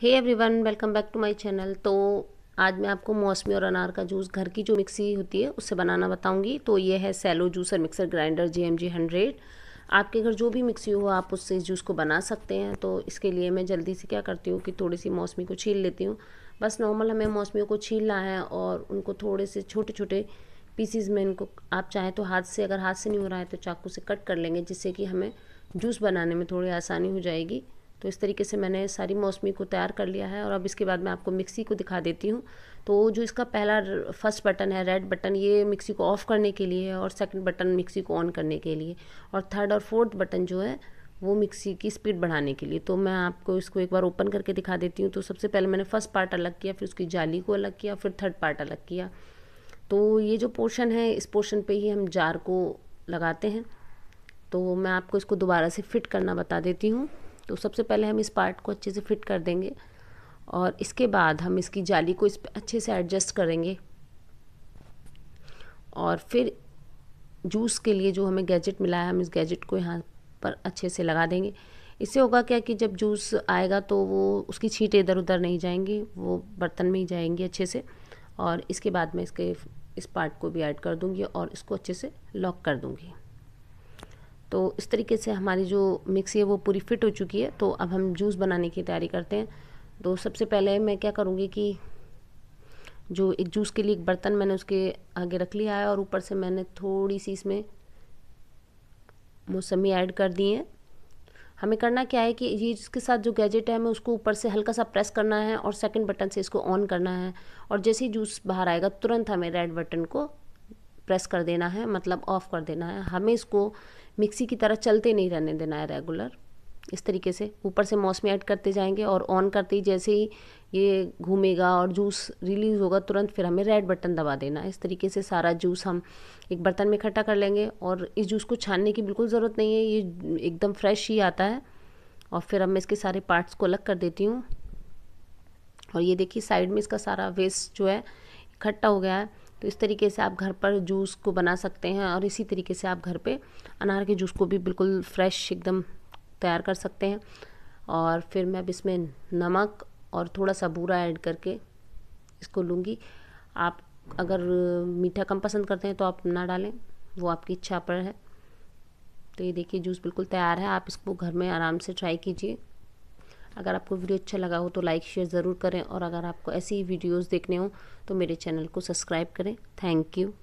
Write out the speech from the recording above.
hey everyone welcome back to my channel तो आज मैं आपको मौसमी और अनार का जूस घर की जो मिक्सी होती है उससे बनाना बताऊंगी तो ये है सैलो juicer mixer grinder J M G hundred आपके घर जो भी मिक्सी हो आप उससे इस जूस को बना सकते हैं तो इसके लिए मैं जल्दी से क्या करती हूँ कि थोड़ी सी मौसमी को छील लेती हूँ बस नॉर्मल हमें मौसमियों को छीलना है और उनको थोड़े से छोटे छोटे पीसीज में इनको आप चाहें तो हाथ से अगर हाथ से नहीं हो रहा है तो चाकू से कट कर लेंगे जिससे कि हमें जूस बनाने में थोड़ी आसानी हो जाएगी तो इस तरीके से मैंने सारी मौसमी को तैयार कर लिया है और अब इसके बाद मैं आपको मिक्सी को दिखा देती हूँ तो जो इसका पहला फर्स्ट बटन है रेड बटन ये मिक्सी को ऑफ़ करने के लिए है और सेकंड बटन मिक्सी को ऑन करने के लिए और थर्ड और फोर्थ बटन जो है वो मिक्सी की स्पीड बढ़ाने के लिए तो मैं आपको इसको एक बार ओपन करके दिखा देती हूँ तो सबसे पहले मैंने फर्स्ट पार्ट अलग किया फिर उसकी जाली को अलग किया फिर थर्ड पार्ट अलग किया तो ये जो पोर्शन है इस पोर्शन पर ही हम जार को लगाते हैं तो मैं आपको इसको दोबारा से फिट करना बता देती हूँ तो सबसे पहले हम इस पार्ट को अच्छे से फिट कर देंगे और इसके बाद हम इसकी जाली को इस पर अच्छे से एडजस्ट करेंगे और फिर जूस के लिए जो हमें गैजेट मिला है हम इस गैजेट को यहाँ पर अच्छे से लगा देंगे इससे होगा क्या कि जब जूस आएगा तो वो उसकी छींटे इधर उधर नहीं जाएंगी वो बर्तन में ही जाएंगी अच्छे से और इसके बाद मैं इसके इस पार्ट को भी ऐड कर दूंगी और इसको अच्छे से लॉक कर दूंगी तो इस तरीके से हमारी जो मिक्सी है वो पूरी फिट हो चुकी है तो अब हम जूस बनाने की तैयारी करते हैं तो सबसे पहले मैं क्या करूँगी कि जो एक जूस के लिए एक बर्तन मैंने उसके आगे रख लिया है और ऊपर से मैंने थोड़ी सी इसमें मौसमी ऐड कर दी है हमें करना क्या है कि ये इसके साथ जो गैजेट है हमें उसको ऊपर से हल्का सा प्रेस करना है और सेकंड बटन से इसको ऑन करना है और जैसे ही जूस बाहर आएगा तुरंत हमें रेड बटन को प्रेस कर देना है मतलब ऑफ़ कर देना है हमें इसको मिक्सी की तरह चलते नहीं रहने देना है रेगुलर इस तरीके से ऊपर से मौसमी ऐड करते जाएंगे और ऑन करते ही जैसे ही ये घूमेगा और जूस रिलीज़ होगा तुरंत फिर हमें रेड बटन दबा देना है इस तरीके से सारा जूस हम एक बर्तन में इकट्ठा कर लेंगे और इस जूस को छानने की बिल्कुल ज़रूरत नहीं है ये एकदम फ्रेश ही आता है और फिर अब मैं इसके सारे पार्ट्स को अलग कर देती हूँ और ये देखिए साइड में इसका सारा वेस्ट जो है इकट्ठा हो गया है तो इस तरीके से आप घर पर जूस को बना सकते हैं और इसी तरीके से आप घर पे अनार के जूस को भी बिल्कुल फ्रेश एकदम तैयार कर सकते हैं और फिर मैं अब इसमें नमक और थोड़ा सा बूरा ऐड करके इसको लूँगी आप अगर मीठा कम पसंद करते हैं तो आप ना डालें वो आपकी इच्छा पर है तो ये देखिए जूस बिल्कुल तैयार है आप इसको घर में आराम से ट्राई कीजिए अगर आपको वीडियो अच्छा लगा हो तो लाइक शेयर ज़रूर करें और अगर आपको ऐसी ही वीडियोज़ देखने हों तो मेरे चैनल को सब्सक्राइब करें थैंक यू